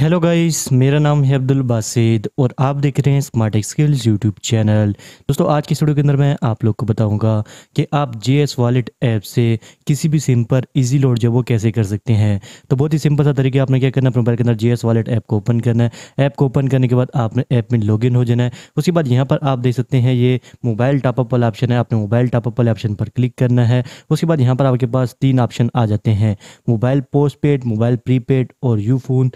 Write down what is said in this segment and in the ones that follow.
hello guys मेरा नाम है अब्दुल बासिद और आप देख रहे हैं स्मार्ट स्किल्स यूट्यूब चैनल दोस्तों आज की वीडियो के अंदर मैं आप लोग को बताऊंगा कि आप जे एस वॉलेट ऐप से किसी भी सिम पर इजी लोड जो वो कैसे कर सकते हैं तो बहुत ही सिंपल सा तरीके आपने क्या करना अपने मोबाइल के अंदर जे एस वॉलेट ऐप को ओपन करना है ऐप को ओपन करने के बाद आपने ऐप में लॉगिन हो जाना है उसके बाद यहाँ पर आप देख सकते हैं ये मोबाइल टॉपअप वाला ऑप्शन है आपने मोबाइल टॉपअप वाले ऑप्शन पर क्लिक करना है उसके बाद यहाँ पर आपके पास तीन ऑप्शन आ जाते हैं mobile postpaid mobile prepaid और यू फोन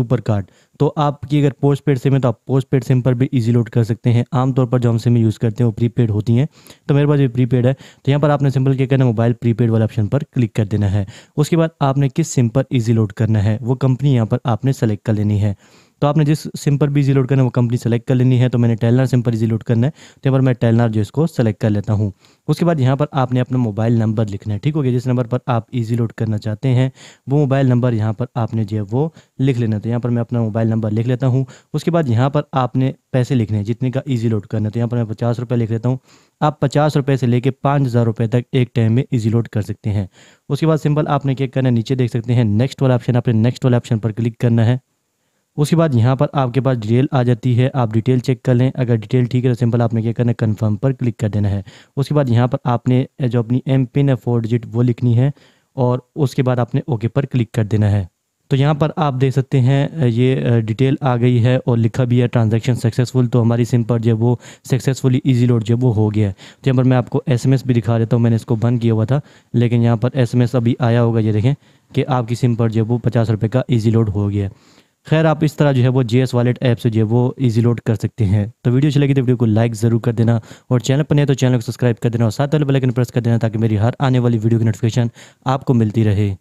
सुपर कार्ड तो आपकी अगर पोस्ट पेड सिम है तो आप पोस्ट पेड सिम पर भी इजी लोड कर सकते हैं आमतौर पर जो हम सिम यूज़ करते हैं वो प्रीपेड होती हैं तो मेरे पास भी प्रीपेड है तो यहाँ पर आपने सिंपल क्या करना मोबाइल प्रीपेड वाले ऑप्शन पर क्लिक कर देना है उसके बाद आपने किस सिम पर ईजी लोड करना है वो कंपनी यहाँ पर आपने सेलेक्ट कर लेनी है तो आपने जिस सिम पर भी इजी लोड करना है वो कंपनी सेलेक्ट कर लेनी है तो मैंने टेलनार सिम पर इजी लोड करना है तो यहाँ पर मैं टेलनार जो इसको सेलेक्ट कर लेता हूँ उसके बाद यहाँ पर आपने अपना मोबाइल नंबर लिखना है ठीक हो गया जिस नंबर पर आप ईजी लोड करना चाहते हैं वो मोबाइल नंबर यहाँ पर आपने जो है वो लिख लेना तो यहाँ पर मैं अपना मोबाइल नंबर लिख लेता हूँ उसके बाद यहाँ पर आपने पैसे लिखने हैं जितने का ईजी लोड करना है तो यहाँ पर मैं पचास रुपये लिख लेता हूँ आप पचास रुपये से लेकर पाँच हज़ार रुपये तक एक टाइम में इजी लोड कर सकते हैं उसके बाद सिंपल आपने क्या करना है नीचे देख सकते हैं नेक्स्ट वाला ऑप्शन आपने नेक्स्ट वाले ऑप्शन पर क्लिक करना है उसके बाद यहाँ पर आपके पास डिटेल आ जाती है आप डिटेल चेक कर लें अगर डिटेल ठीक है तो सिंपल आपने क्या करना है कन्फर्म पर क्लिक कर देना है उसके बाद यहाँ पर आपने जो अपनी एम पिन है फोर डिजिट वो लिखनी है और उसके बाद आपने ओके पर क्लिक कर देना है तो यहाँ पर आप देख सकते हैं ये डिटेल आ गई है और लिखा भी है ट्रांजैक्शन सक्सेसफुल तो हमारी सिम पर जो वो सक्सेसफुली इजी लोड जो वो हो गया है तो यहाँ पर मैं आपको एसएमएस भी दिखा देता हूँ मैंने इसको बंद किया हुआ था लेकिन यहाँ पर एसएमएस अभी आया होगा ये देखें कि आपकी सिम पर जो वो पचास रुपये का ईजी लोड हो गया है खैर आप इस तरह जो है वो जे एस वालेट ऐप से जो है वो ईजी लोड कर सकते हैं तो वीडियो अच्छी लगी तो वीडियो को लाइक ज़रूर कर देना और चैनल पर नहीं तो चैनल को सब्सक्राइब कर देना और साथ वाले बेल प्रेस कर देना ताकि मेरी हर आने वाली वीडियो की नोटिफिकेशन आपको मिलती रहे